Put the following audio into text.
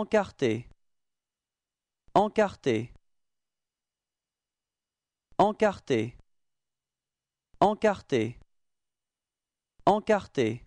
encarté encarté encarté encarté encarté